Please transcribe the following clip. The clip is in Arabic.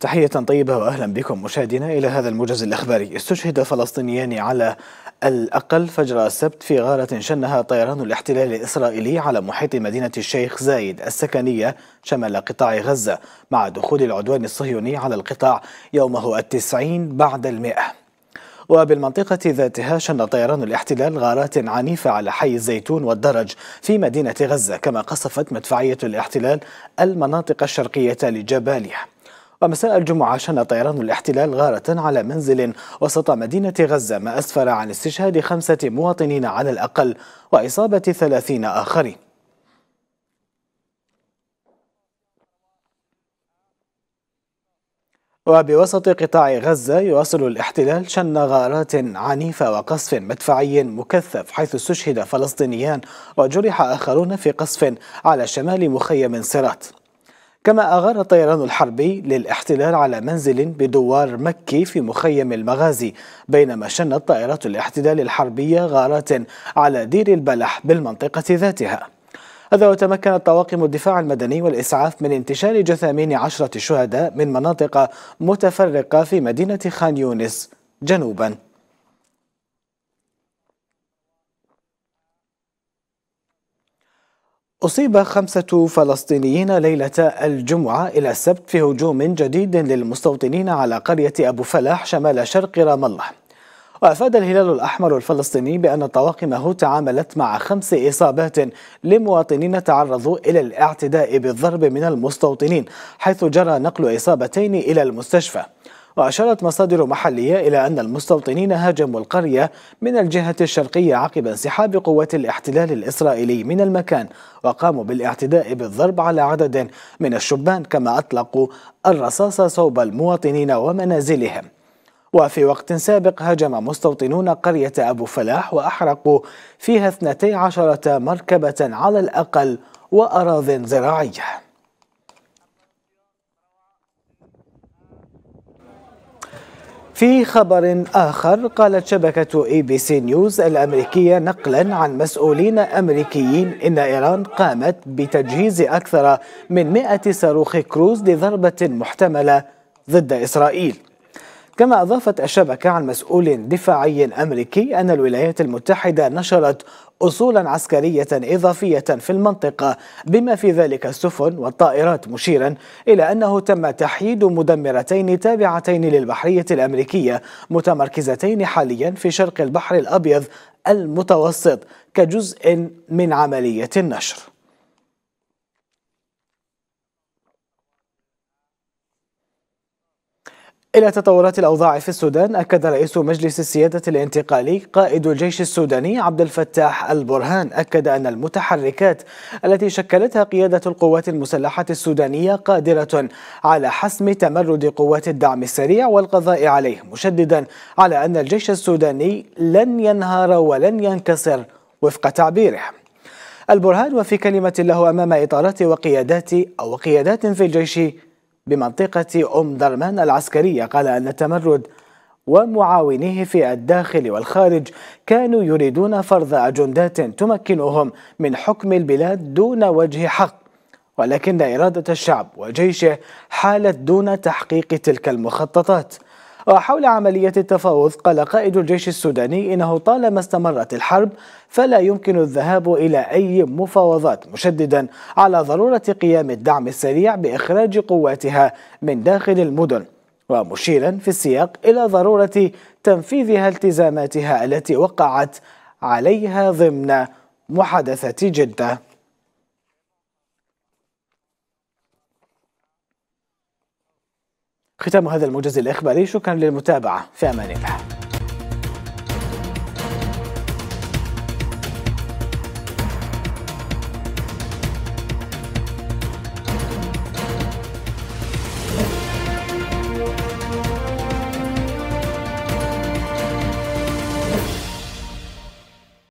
تحية طيبة وأهلا بكم مشاهدينا إلى هذا الموجز الإخباري استشهد فلسطينيان على الأقل فجر السبت في غارة شنها طيران الاحتلال الإسرائيلي على محيط مدينة الشيخ زايد السكنية شمال قطاع غزة مع دخول العدوان الصهيوني على القطاع يومه التسعين بعد المئة وبالمنطقة ذاتها شن طيران الاحتلال غارات عنيفة على حي الزيتون والدرج في مدينة غزة كما قصفت مدفعية الاحتلال المناطق الشرقية لجبالها ومساء الجمعة شن طيران الاحتلال غارة على منزل وسط مدينة غزة ما أسفر عن استشهاد خمسة مواطنين على الأقل وإصابة ثلاثين آخرين وبوسط قطاع غزة يواصل الاحتلال شن غارات عنيفة وقصف مدفعي مكثف حيث استشهد فلسطينيان وجرح آخرون في قصف على شمال مخيم سرات كما أغار الطيران الحربي للاحتلال على منزل بدوار مكي في مخيم المغازي بينما شنت طائرات الاحتلال الحربية غارات على دير البلح بالمنطقة ذاتها هذا وتمكنت طواقم الدفاع المدني والإسعاف من انتشال جثامين عشرة شهداء من مناطق متفرقة في مدينة خان يونس جنوباً أصيب خمسة فلسطينيين ليلة الجمعة إلى السبت في هجوم جديد للمستوطنين على قرية أبو فلاح شمال شرق رام الله وأفاد الهلال الأحمر الفلسطيني بأن طواقمه تعاملت مع خمس إصابات لمواطنين تعرضوا إلى الاعتداء بالضرب من المستوطنين حيث جرى نقل إصابتين إلى المستشفى وأشارت مصادر محلية إلى أن المستوطنين هاجموا القرية من الجهة الشرقية عقب انسحاب قوات الاحتلال الإسرائيلي من المكان وقاموا بالاعتداء بالضرب على عدد من الشبان كما أطلقوا الرصاص صوب المواطنين ومنازلهم وفي وقت سابق هاجم مستوطنون قرية أبو فلاح وأحرقوا فيها 12 مركبة على الأقل وأراض زراعية في خبر آخر قالت شبكة اي بي سي نيوز الأمريكية نقلا عن مسؤولين أمريكيين إن إيران قامت بتجهيز أكثر من 100 صاروخ كروز لضربة محتملة ضد إسرائيل كما أضافت الشبكة عن مسؤول دفاعي أمريكي أن الولايات المتحدة نشرت أصولا عسكرية إضافية في المنطقة بما في ذلك السفن والطائرات مشيرا إلى أنه تم تحييد مدمرتين تابعتين للبحرية الأمريكية متمركزتين حاليا في شرق البحر الأبيض المتوسط كجزء من عملية النشر إلى تطورات الأوضاع في السودان أكد رئيس مجلس السيادة الانتقالي قائد الجيش السوداني عبد الفتاح البرهان أكد أن المتحركات التي شكلتها قيادة القوات المسلحة السودانية قادرة على حسم تمرد قوات الدعم السريع والقضاء عليه مشددا على أن الجيش السوداني لن ينهار ولن ينكسر وفق تعبيره البرهان وفي كلمة له أمام إطارات وقيادات أو قيادات في الجيش بمنطقة أم درمان العسكرية قال أن التمرد ومعاونيه في الداخل والخارج كانوا يريدون فرض أجندات تمكنهم من حكم البلاد دون وجه حق ولكن إرادة الشعب وجيشه حالت دون تحقيق تلك المخططات وحول عملية التفاوض قال قائد الجيش السوداني إنه طالما استمرت الحرب فلا يمكن الذهاب إلى أي مفاوضات مشددا على ضرورة قيام الدعم السريع بإخراج قواتها من داخل المدن ومشيرا في السياق إلى ضرورة تنفيذها التزاماتها التي وقعت عليها ضمن محادثة جدة ختام هذا الموجز الإخباري شكرا للمتابعة في أمان الله